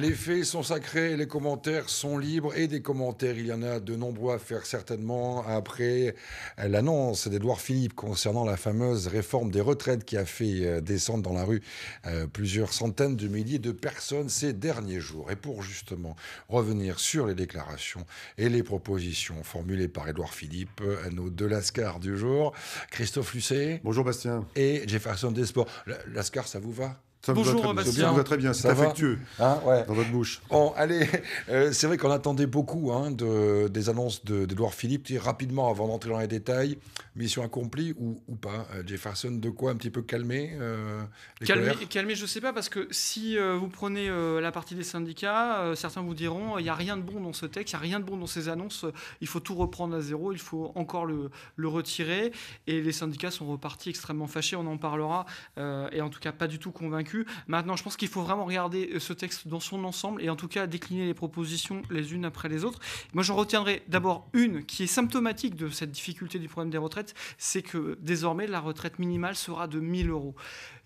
Les faits sont sacrés, les commentaires sont libres et des commentaires, il y en a de nombreux à faire certainement après l'annonce d'Edouard Philippe concernant la fameuse réforme des retraites qui a fait euh, descendre dans la rue euh, plusieurs centaines de milliers de personnes ces derniers jours. Et pour justement revenir sur les déclarations et les propositions formulées par Edouard Philippe, nos deux lascars du jour, Christophe Lucet. Bonjour Bastien. Et Jefferson Desport. Lascar, ça vous va ça Bonjour, vous va très bien. C'est affectueux hein, ouais. dans votre bouche. Bon, allez, euh, c'est vrai qu'on attendait beaucoup hein, de, des annonces d'Edouard de, Philippe. rapidement, avant d'entrer dans les détails, mission accomplie ou, pas euh, Jefferson, de quoi un petit peu calmer euh, calmer, calmer, je ne sais pas, parce que si vous prenez la partie des syndicats, certains vous diront il n'y a rien de bon dans ce texte, il n'y a rien de bon dans ces annonces, il faut tout reprendre à zéro, il faut encore le, le retirer. Et les syndicats sont repartis extrêmement fâchés, on en parlera, et en tout cas pas du tout convaincus Maintenant, je pense qu'il faut vraiment regarder euh, ce texte dans son ensemble et en tout cas décliner les propositions les unes après les autres. Moi, j'en retiendrai d'abord une qui est symptomatique de cette difficulté du problème des retraites, c'est que désormais, la retraite minimale sera de 1000 euros.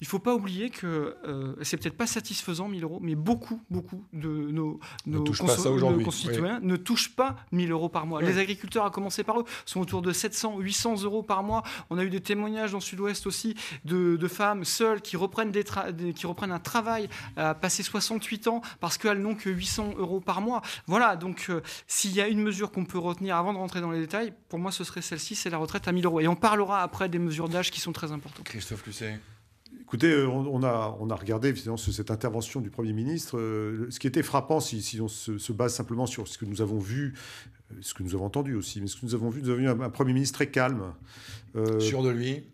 Il ne faut pas oublier que euh, c'est peut-être pas satisfaisant 1000 euros, mais beaucoup, beaucoup de nos, nos, ne concitoyens ne touchent pas 1000 euros par mois. Les agriculteurs, à commencer par eux, sont autour de 700, 800 euros par mois. On a eu des témoignages dans le sud-ouest aussi de, femmes seules qui reprennent des, des, qui reprennent un travail, à passer 68 ans parce qu'elles n'ont que 800 euros par mois. Voilà, donc euh, s'il y a une mesure qu'on peut retenir avant de rentrer dans les détails, pour moi ce serait celle-ci, c'est la retraite à 1000 euros. Et on parlera après des mesures d'âge qui sont très importantes. Christophe Lucet Écoutez, euh, on a, on a regardé évidemment cette intervention du Premier ministre. Euh, ce qui était frappant, si, on se, base simplement sur ce que nous avons vu, ce que nous avons entendu aussi, mais ce que nous avons vu, nous avons vu un, Premier ministre très calme. Euh, sûr de lui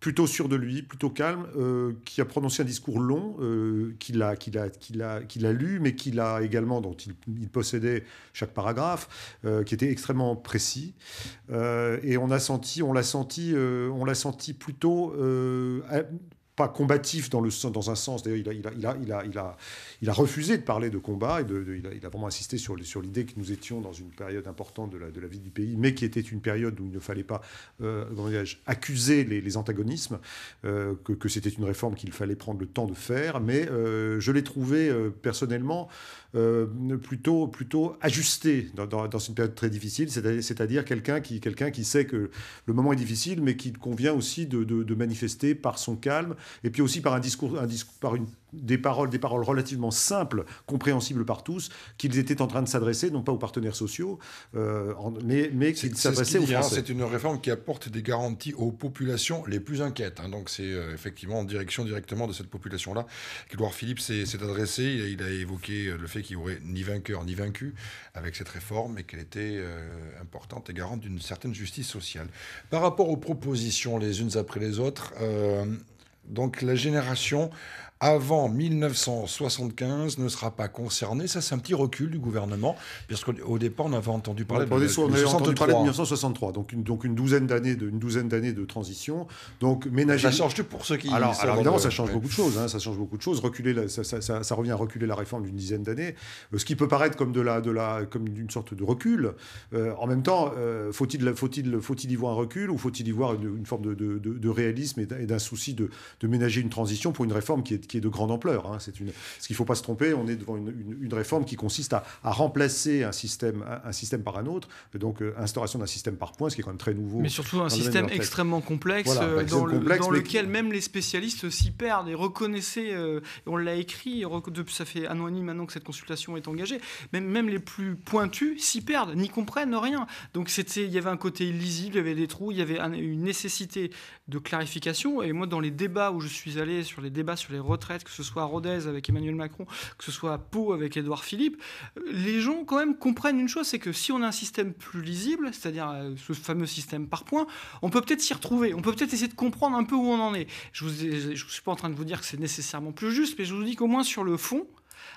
plutôt sûr de lui, plutôt calme, euh, qui a prononcé un discours long, euh, qu'il a, a, lu, mais qu'il a également, dont il, possédait chaque paragraphe, euh, qui était extrêmement précis. et on a senti, on l'a senti, on l'a senti plutôt pas combatif dans, le, dans un sens. D'ailleurs, il a, il, a, il, a, il, a, il, a, refusé de parler de combat et de, il, a, vraiment insisté sur, sur l'idée que nous étions dans une période importante de la, de la, vie du pays, mais qui était une période où il ne fallait pas euh, accuser les, antagonismes, euh, que, que c'était une réforme qu'il fallait prendre le temps de faire. Mais euh, je l'ai trouvé personnellement euh, plutôt, plutôt ajusté dans, une période très difficile, c'est-à-dire quelqu'un qui, quelqu'un qui sait que le moment est difficile, mais qui convient aussi de, de, manifester par son calme et puis aussi par un discours, un discours par une des paroles, des paroles relativement simples, compréhensibles par tous, qu'ils étaient en train de s'adresser, non pas aux partenaires sociaux, euh, mais, mais qu'ils s'adressaient aux hein, Français. C'est une réforme qui apporte des garanties aux populations les plus inquiètes. Hein. Donc c'est euh, effectivement en direction directement de cette population-là qu'Edouard Philippe s'est adressé. Il a, évoqué euh, le fait qu'il n'y aurait ni vainqueur ni vaincu avec cette réforme et qu'elle était importante et garante d'une certaine justice sociale. Par rapport aux propositions les unes après les autres, donc la génération avant 1975 ne sera pas concerné. Ça, c'est un petit recul du gouvernement, puisqu'au départ, on avait entendu parler, de, 1963, donc une, donc une douzaine d'années de, douzaine d'années de transition. Donc ménager. Ça change tout pour ceux qui. Alors, alors évidemment, ça change beaucoup de choses. Hein, ça change beaucoup de choses. Reculer, ça, revient à reculer la réforme d'une dizaine d'années, euh, ce qui peut paraître comme de la, comme une sorte de recul. Euh, en même temps, euh, faut-il, faut-il, faut-il y voir un recul ou faut-il y voir une, forme de réalisme et d'un souci de, ménager une transition pour une réforme qui est qui est de grande ampleur. Hein. C'est une, ce qu'il ne faut pas se tromper, on est devant une, réforme qui consiste à, remplacer un système, un, système par un autre, donc euh, instauration d'un système par points, ce qui est quand même très nouveau. Mais surtout un système extrêmement complexe, euh, bah, dans, lequel même les spécialistes s'y perdent et reconnaissaient, euh, on l'a écrit, ça fait un an et demi maintenant que cette consultation est engagée, même, même les plus pointus s'y perdent, n'y comprennent rien. Donc c'était, il y avait un côté illisible, il y avait des trous, il y avait une nécessité de clarification. Et moi, dans les débats où je suis allé, sur les débats sur les retraites, que ce soit à Rodez avec Emmanuel Macron, que ce soit à Pau avec Édouard Philippe, euh, les gens quand même comprennent une chose, c'est que si on a un système plus lisible, c'est-à-dire euh, ce fameux système par points, on peut peut-être s'y retrouver, on peut peut-être essayer de comprendre un peu où on en est. Je ne suis pas en train de vous dire que c'est nécessairement plus juste, mais je vous dis qu'au moins sur le fond,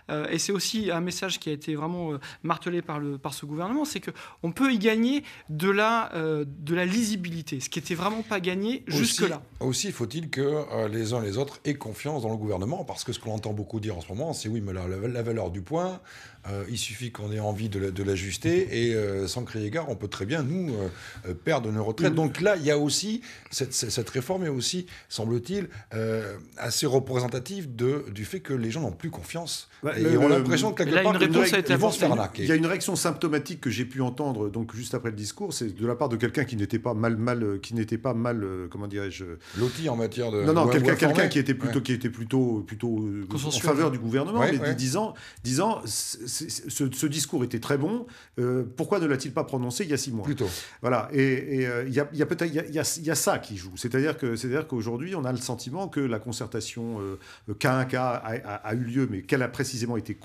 euh, et c'est aussi un message qui a été vraiment euh, martelé par, le, par ce gouvernement, c'est qu'on peut y gagner de la, euh, de la lisibilité, ce qui n'était vraiment pas gagné jusque-là. Aussi, faut-il que les uns et les autres aient confiance dans le gouvernement, parce que ce qu'on entend beaucoup dire en ce moment, c'est oui, mais la valeur du point, euh, il suffit qu'on ait envie de, l'ajuster et euh, sans créer gare, on peut très bien, nous, euh, perdre nos retraites. Mm. Donc là, il y a aussi, cette, réforme est aussi, semble-t-il, assez représentative de, du fait que les gens n'ont plus confiance. et ont l'impression que quelque part, Il y a une réaction symptomatique que j'ai pu entendre donc, juste après le discours, c'est de la part de quelqu'un qui n'était pas mal, mal, qui n'était pas mal, comment dirais-je... Loti en matière de... Non, non, quelqu'un qui était plutôt, qui était plutôt, plutôt en faveur du gouvernement, mais disant, disant ce, discours était très bon. Euh, pourquoi ne l'a-t-il pas prononcé il y a six mois Plutôt. Voilà. Et euh, il y a, peut-être il y, ça qui joue. C'est-à-dire que cest dire qu'aujourd'hui, on a le sentiment que la concertation euh, k cas a, eu lieu, mais qu'elle a précisément été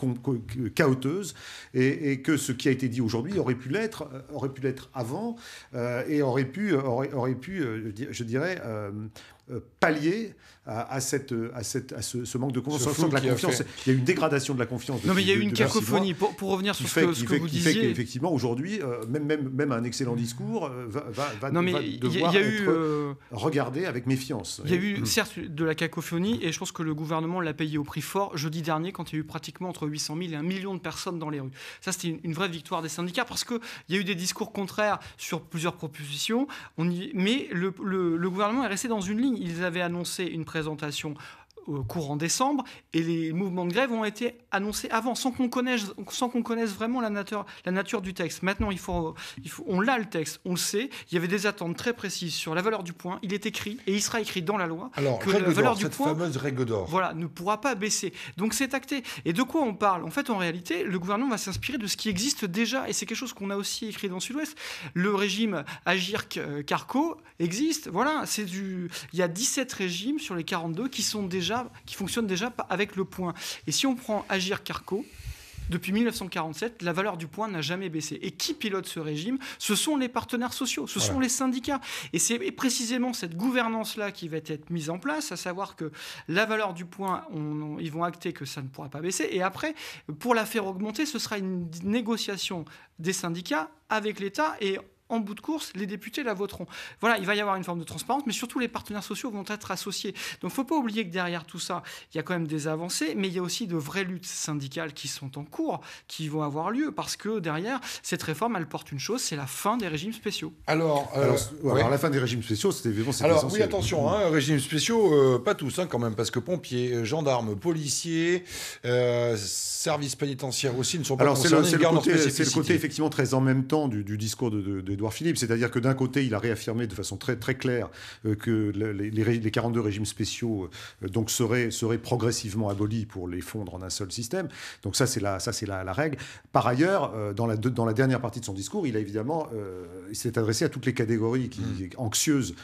chaoteuse et, que ce qui a été dit aujourd'hui aurait pu l'être, aurait pu l'être avant et aurait pu aurait, aurait pu, je dirais pallier à, cette, à, cette, à ce, manque de confiance. la confiance il y a une dégradation de la confiance. non, mais il y a eu une cacophonie. Pour, pour, revenir sur ce que, ce que vous disiez. Fait qu'effectivement, aujourd'hui, euh, même, même, même un excellent mm. discours euh, va, va, devoir être euh, regardé avec méfiance. Il y a eu, mm. certes, de la cacophonie, et je pense que le gouvernement l'a payé au prix fort jeudi dernier, quand il y a eu pratiquement entre 800 000 et 1 million de personnes dans les rues. Ça, c'était une, vraie victoire des syndicats, parce qu'il y a eu des discours contraires sur plusieurs propositions, on mais le, le gouvernement est resté dans une ligne. Ils avaient annoncé une présentation courant décembre, et les mouvements de grève ont été annoncés avant, sans qu'on connaisse, sans qu'on connaisse vraiment la nature, la nature du texte. Maintenant, il faut, il faut, on l'a le texte, on le sait. Il y avait des attentes très précises sur la valeur du point. Il est écrit, et il sera écrit dans la loi, Alors, que la valeur du cette point, fameuse règle d'or, voilà, ne pourra pas baisser. Donc c'est acté. Et de quoi on parle En fait, en réalité, le gouvernement va s'inspirer de ce qui existe déjà, et c'est quelque chose qu'on a aussi écrit dans Sud-Ouest. Le régime Agir-Carco existe. Voilà, c'est du. Il y a 17 régimes sur les 42 qui sont déjà qui fonctionne déjà avec le point. Et si on prend Agir Carco, depuis 1947, la valeur du point n'a jamais baissé. Et qui pilote ce régime Ce sont les partenaires sociaux, ce sont les syndicats. Et c'est précisément cette gouvernance-là qui va être mise en place, à savoir que la valeur du point, ils vont acter que ça ne pourra pas baisser. Et après, pour la faire augmenter, ce sera une négociation des syndicats avec l'État et en bout de course, les députés la voteront. Voilà, il va y avoir une forme de transparence, mais surtout les partenaires sociaux vont être associés. Donc faut pas oublier que derrière tout ça, il y a quand même des avancées, mais il y a aussi de vraies luttes syndicales qui sont en cours, qui vont avoir lieu, parce que derrière, cette réforme, elle porte une chose, c'est la fin des régimes spéciaux. Alors, euh, la fin des régimes spéciaux, c'était évidemment, Alors essentiel. oui, attention, hein, régimes spéciaux, euh, pas tous hein, quand même, parce que pompiers, euh, gendarmes, policiers, services pénitentiaires aussi ne sont pas concernés. Alors c'est le, côté effectivement très en même temps du, discours de Philippe. C'est-à-dire que d'un côté, il a réaffirmé de façon très, très claire euh, que les, 42 régimes spéciaux euh, donc seraient, seraient progressivement abolis pour les fondre en un seul système. Donc ça, c'est la, ça, c'est la, la, règle. Par ailleurs, euh, dans, la, dans la dernière partie de son discours, il a évidemment, il s'est adressé à toutes les catégories qui, mm. anxieuses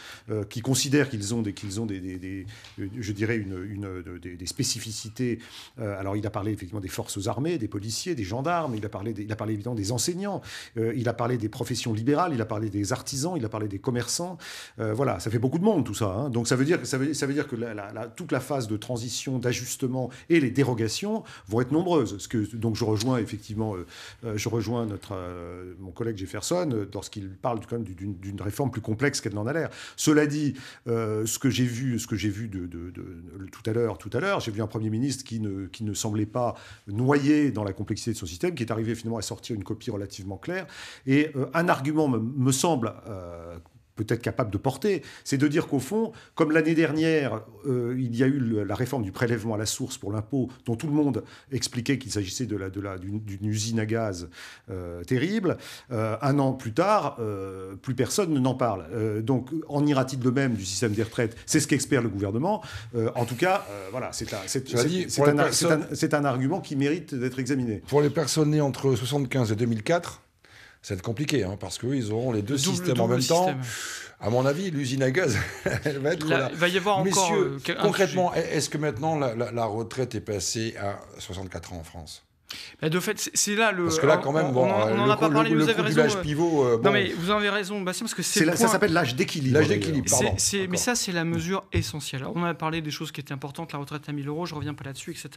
qui considèrent qu'ils ont des, qu'ils ont des, je dirais, une, une des, spécificités. alors, il a parlé effectivement des forces armées, des policiers, des gendarmes. Il a parlé, il a parlé évidemment des enseignants. il a parlé des professions libérales il a parlé des artisans, il a parlé des commerçants. Euh, voilà, ça fait beaucoup de monde tout ça. Hein. Donc ça veut dire, ça ça veut dire que toute la phase de transition, d'ajustement et les dérogations vont être nombreuses. Ce que, donc je rejoins effectivement, euh, euh, je rejoins notre, mon collègue Jefferson lorsqu'il parle quand même d'une réforme plus complexe qu'elle n'en a l'air. Cela dit, ce que j'ai vu, ce que j'ai vu tout à l'heure, tout à l'heure, j'ai vu un Premier ministre qui ne, qui ne semblait pas noyé dans la complexité de son système, qui est arrivé finalement à sortir une copie relativement claire. Et un argument me, semble euh, peut-être capable de porter, c'est de dire qu'au fond, comme l'année dernière, euh, il y a eu la réforme du prélèvement à la source pour l'impôt, dont tout le monde expliquait qu'il s'agissait de la, de d'une, usine à gaz euh, terrible, un an plus tard, plus personne n'en parle. donc en ira-t-il de même du système des retraites C'est ce qu'expère le gouvernement. en tout cas, voilà, c'est un argument qui mérite d'être examiné. Pour les personnes nées entre 1975 et 2004, ça va être compliqué, hein, parce qu'ils ils auront les deux systèmes en même temps. À mon avis, l'usine à gaz, elle va être Il va y avoir encore. Euh, concrètement, est-ce que maintenant la, la retraite est passée à 64 ans en France de fait, c'est là le. Parce que là, quand même, on, n'en a pas parlé, vous avez raison. Euh. pivot, euh, Non, mais vous avez raison. Bah, parce que c'est. Ça s'appelle l'âge d'équilibre. L'âge d'équilibre, pardon. mais ça, c'est la mesure essentielle. on a parlé des choses qui étaient importantes, la retraite à 1000 euros, je reviens pas là-dessus, etc.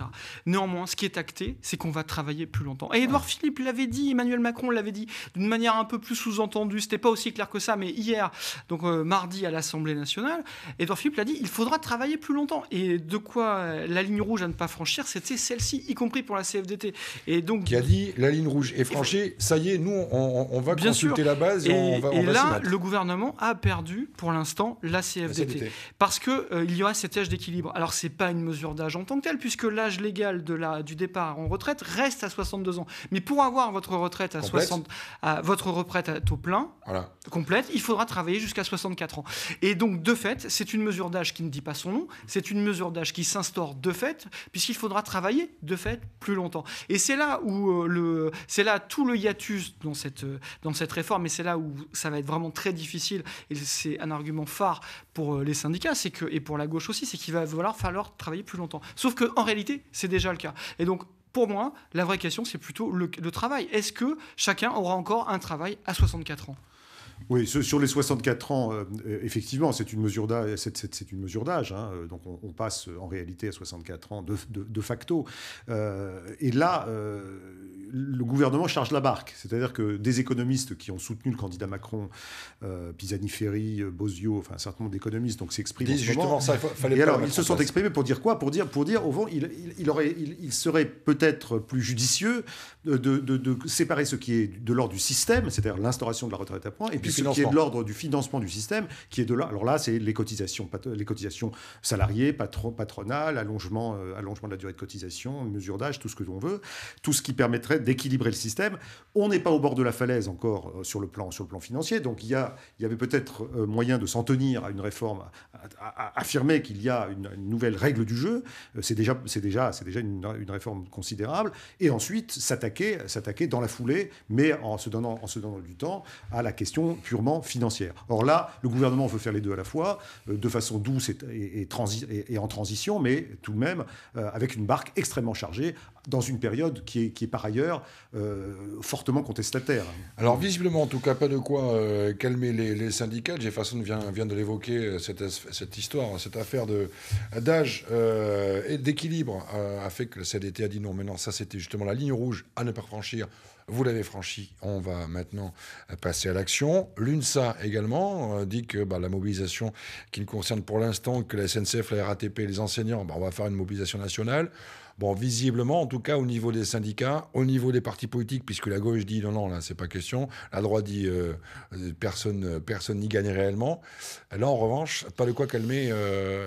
Néanmoins, ce qui est acté, c'est qu'on va travailler plus longtemps. Et Edouard Philippe l'avait dit, Emmanuel Macron l'avait dit, d'une manière un peu plus sous-entendue. C'était pas aussi clair que ça, mais hier, donc euh, mardi à l'Assemblée nationale, Edouard Philippe l'a dit, il faudra travailler plus longtemps. Et de quoi la ligne rouge à ne pas franchir, c'était celle-ci, y compris pour la CFDT donc, qui a dit la ligne rouge est franchie, ça y est, nous, on, va bien consulter la base et, on va Et là, le gouvernement a perdu pour l'instant la CFDT. Parce qu'il euh, il y aura cet âge d'équilibre. Alors, ce n'est pas une mesure d'âge en tant que telle, puisque l'âge légal de la, du départ en retraite reste à 62 ans. Mais pour avoir votre retraite à, 60, à votre retraite à taux plein, complète, il faudra travailler jusqu'à 64 ans. Et donc, de fait, c'est une mesure d'âge qui ne dit pas son nom, c'est une mesure d'âge qui s'instaure de fait, puisqu'il faudra travailler de fait plus longtemps. Et c'est là où euh, le, c'est là tout le hiatus dans cette, euh, dans cette réforme, et c'est là où ça va être vraiment très difficile, et c'est un argument phare pour euh, les syndicats, c'est que, et pour la gauche aussi, c'est qu'il va falloir, travailler plus longtemps. Sauf qu'en réalité, c'est déjà le cas. Et donc, pour moi, la vraie question, c'est plutôt le travail. Est-ce que chacun aura encore un travail à 64 ans oui, sur les 64 ans, euh, e, effectivement, c'est une mesure d'âge. Hein, euh, donc on, passe euh, en réalité à 64 ans de, facto. et là, le gouvernement charge la barque. C'est-à-dire que des économistes qui ont soutenu le candidat Macron, Pisani-Ferry, Bozio, enfin un certain nombre d'économistes, donc s'expriment. justement ça. fallait. alors ils se sont exprimés pour dire quoi Pour dire, pour dire, au fond, il, aurait, serait peut-être plus judicieux de, séparer ce qui est de l'ordre du système, c'est-à-dire l'instauration de la retraite à point, puis ce qui est de l'ordre du financement du système, qui est de là. Alors là, c'est les cotisations, les cotisations salariées, patronales, allongement, euh, allongement de la durée de cotisation, mesure d'âge, tout ce que l'on veut, tout ce qui permettrait d'équilibrer le système. On n'est pas au bord de la falaise encore euh, sur le plan, sur le plan financier, donc il y, a, il y avait peut-être euh, moyen de s'en tenir à une réforme, à, affirmer qu'il y a une, une, nouvelle règle du jeu. C'est déjà, c'est déjà, c'est déjà une, une réforme considérable. Et ensuite s'attaquer, s'attaquer dans la foulée, mais en se donnant, en se donnant du temps à la question purement financière. Or là, le gouvernement veut faire les deux à la fois, euh, de façon douce et, et en transition, mais tout de même euh, avec une barque extrêmement chargée, dans une période qui est, qui est par ailleurs euh, fortement contestataire. Alors visiblement, en tout cas, pas de quoi euh, calmer les, syndicats. Jefferson vient, vient de l'évoquer, euh, cette, cette, histoire, cette affaire d'âge et d'équilibre a fait que le CDT a dit non, mais non, ça c'était justement la ligne rouge à ne pas franchir. Vous l'avez franchi, on va maintenant passer à l'action. L'UNSA également dit que bah, la mobilisation qui ne concerne pour l'instant que la SNCF, la RATP et les enseignants, bah, on va faire une mobilisation nationale. Bon, visiblement, en tout cas, au niveau des syndicats, au niveau des partis politiques, puisque la gauche dit non, non, là, c'est pas question. La droite dit euh, euh, personne, euh, personne n'y gagne réellement. Là, en revanche, pas de quoi calmer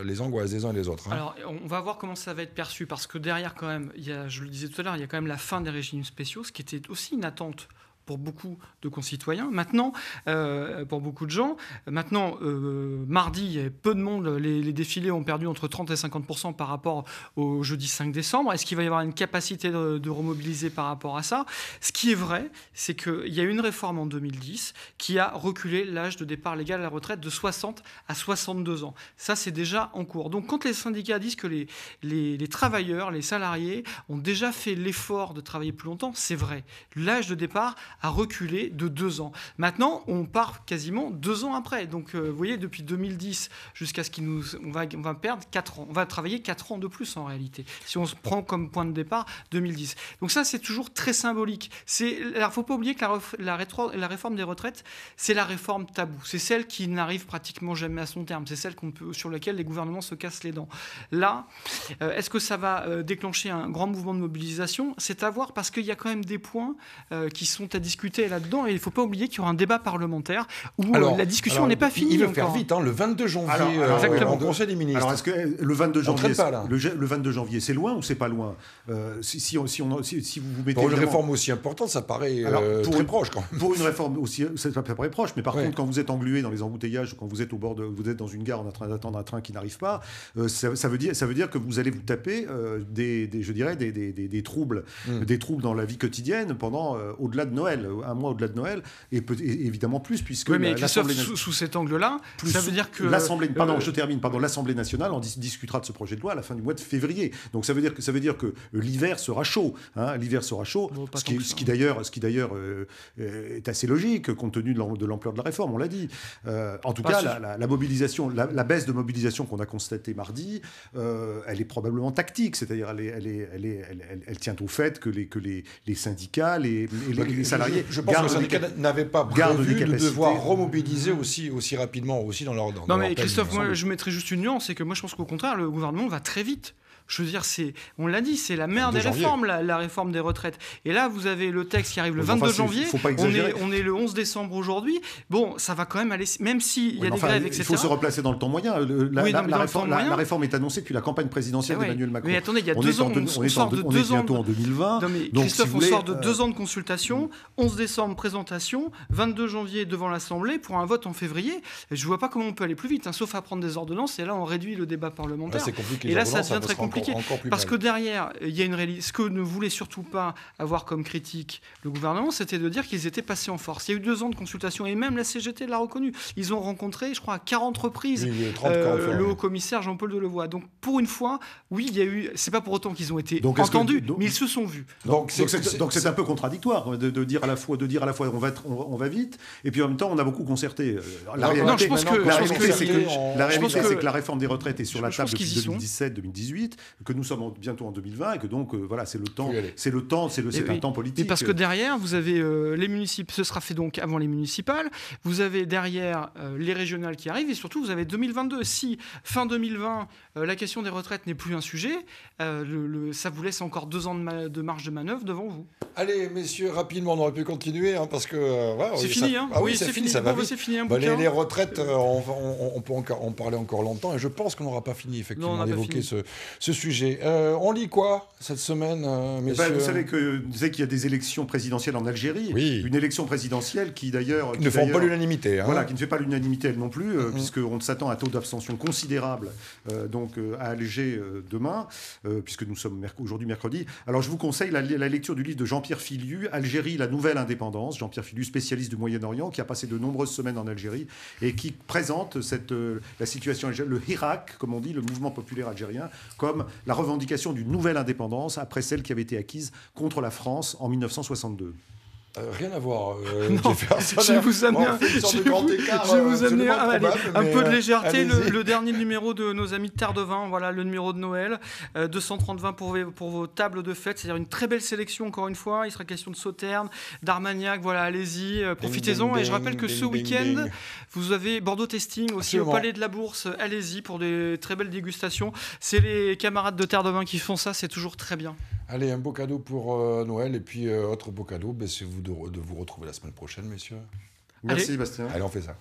les angoisses des uns et des autres. Hein. Alors, on va voir comment ça va être perçu, parce que derrière, quand même, il y a, je le disais tout à l'heure, il y a quand même la fin des régimes spéciaux, ce qui était aussi une attente pour beaucoup de concitoyens. Maintenant, euh, pour beaucoup de gens, maintenant, euh, mardi, peu de monde. Les, défilés ont perdu entre 30 et 50 par rapport au jeudi 5 décembre. Est-ce qu'il va y avoir une capacité de, remobiliser par rapport à ça Ce qui est vrai, c'est qu'il y a une réforme en 2010 qui a reculé l'âge de départ légal à la retraite de 60 à 62 ans. Ça, c'est déjà en cours. Donc, quand les syndicats disent que les, les, les travailleurs, les salariés ont déjà fait l'effort de travailler plus longtemps, c'est vrai. L'âge de départ a reculé de deux ans. Maintenant, on part quasiment deux ans après. Donc, euh, vous voyez, depuis 2010 jusqu'à ce qu'on va, on va perdre quatre ans. On va travailler quatre ans de plus en réalité, si on se prend comme point de départ 2010. Donc ça, c'est toujours très symbolique. Il ne faut pas oublier que la, réforme des retraites, c'est la réforme taboue. C'est celle qui n'arrive pratiquement jamais à son terme. C'est celle peut, sur laquelle les gouvernements se cassent les dents. Là, euh, est-ce que ça va euh, déclencher un grand mouvement de mobilisation C'est à voir parce qu'il y a quand même des points qui sont à discuter là-dedans et il ne faut pas oublier qu'il y aura un débat parlementaire où euh, la discussion n'est pas finie. Il veut faire vite, hein, le 22 janvier, alors, euh, Conseil des ministres. Alors, est-ce que euh, le 22 janvier, le, 22 janvier, c'est loin ou c'est pas loin si, si, vous vous mettez. Pour une réforme aussi importante, ça paraît très proche quand même. Pour une réforme aussi, ça paraît proche, mais par contre, quand vous êtes englué dans les embouteillages, quand vous êtes au bord vous êtes dans une gare en train d'attendre un train qui n'arrive pas, ça, veut dire, ça veut dire que vous allez vous taper des, je dirais, des, troubles, hmm. des troubles dans la vie quotidienne pendant au-delà de Noël un mois au-delà de Noël, et, évidemment plus, puisque. Oui, mais sous, cet angle-là, ça veut dire que. L'Assemblée, pardon, euh, je termine, pardon, l'Assemblée nationale on discutera de ce projet de loi à la fin du mois de février. Donc ça veut dire que, ça veut dire que euh, l'hiver sera chaud. Hein, l'hiver sera chaud, ce, qui, hein. d'ailleurs, ce qui d'ailleurs euh, est assez logique, compte tenu de l'ampleur de la réforme, on l'a dit. en tout bah, cas, la, mobilisation, la, baisse de mobilisation qu'on a constatée mardi, elle est probablement tactique, c'est-à-dire elle, elle, elle, tient au fait que les, que les, syndicats, les, je, pense que le syndicat n'avait pas prévu de devoir remobiliser aussi, aussi rapidement, aussi dans leur... Dans non, mais Christophe, moi, je mettrais juste une nuance, c'est que moi, je pense qu'au contraire, le gouvernement va très vite. Je veux dire, c'est, on l'a dit, c'est la mère des réformes, la, réforme des retraites. Et là, vous avez le texte qui arrive le 22 janvier. Faut pas on, est, on, est, le 11 décembre aujourd'hui. Bon, ça va quand même aller, même s'il y a des enfin, etc. Il faut se replacer dans le temps moyen. la, réforme, est annoncée depuis la campagne présidentielle d'Emmanuel Macron. Mais attendez, il y a deux ans, on, sort de deux ans. en 2020. Christophe, on sort de euh, deux ans de consultation. 11 décembre, présentation. 22 janvier, devant l'Assemblée, pour un vote en février. Je ne vois pas comment on peut aller plus vite, hein, sauf à prendre des ordonnances. Et là, on réduit le débat parlementaire. Et là, ça devient très compliqué. Parce que derrière, il y a une réalité. Ce que ne voulait surtout pas avoir comme critique le gouvernement, c'était de dire qu'ils étaient passés en force. Il y a eu deux ans de consultation et même la CGT l'a reconnu. Ils ont rencontré, je crois, à 40 reprises euh, le haut commissaire Jean-Paul Delevoye. Donc pour une fois, oui, il y a eu. C'est pas pour autant qu'ils ont été entendus, mais ils se sont vus. Donc c'est un peu contradictoire hein, de, dire à la fois, de dire à la fois, on va être, on, va vite, et puis en même temps, on a beaucoup concerté. La réalité, c'est que, que la réforme des retraites est sur la table depuis 2017-2018 que nous sommes bientôt en 2020 et que donc euh, voilà, c'est le temps, c'est le temps, c'est le un temps politique. parce que derrière, vous avez euh, les municipales, ce sera fait donc avant les municipales. Vous avez derrière euh, les régionales qui arrivent et surtout vous avez 2022. Si fin 2020, la question des retraites n'est plus un sujet, le, ça vous laisse encore deux ans de, de, marge de manœuvre devant vous. Allez, messieurs, rapidement, on aurait pu continuer hein, parce que c'est fini. Ça... oui, c'est fini, ça va bah, hein, bah, les, retraites, on, peut encore en parler encore longtemps et je pense qu'on n'aura pas fini effectivement d'évoquer ce, ce sujet. Euh, on lit quoi cette semaine, euh, eh ben, messieurs Vous savez qu'il y a des élections présidentielles en Algérie. Une élection présidentielle qui d'ailleurs ne font pas l'unanimité. Hein. Voilà, qui ne fait pas l'unanimité elle non plus, euh, mm-hmm. puisqu'on s'attend à un taux d'abstention considérable donc à Alger demain, puisque nous sommes aujourd'hui mercredi. Alors je vous conseille la, lecture du livre de Jean-Pierre Filiu, Algérie, la nouvelle indépendance. Jean-Pierre Filiu, spécialiste du Moyen-Orient, qui a passé de nombreuses semaines en Algérie et qui présente cette, la situation, le Hirak, comme on dit, le mouvement populaire algérien, comme la revendication d'une nouvelle indépendance après celle qui avait été acquise contre la France en 1962. Euh, rien à voir. Euh, je vais vous amener, un, peu de euh, légèreté. Le, dernier numéro de nos amis de Vin voilà le numéro de Noël. 230 20 pour, pour vos tables de fête, c'est-à-dire une très belle sélection encore une fois. Il sera question de sauterne, d'Armagnac, voilà, allez-y, profitez-en. Et je rappelle que ce week-end, vous avez Bordeaux Testing aussi au Palais de la Bourse, allez-y pour des très belles dégustations. C'est les camarades de Terre de Vin qui font ça, c'est toujours très bien. Allez, un beau cadeau pour Noël et puis autre beau cadeau, c'est ben, vous de, vous retrouver la semaine prochaine, messieurs. Merci, Sébastien. Bastien. Allez, on fait ça.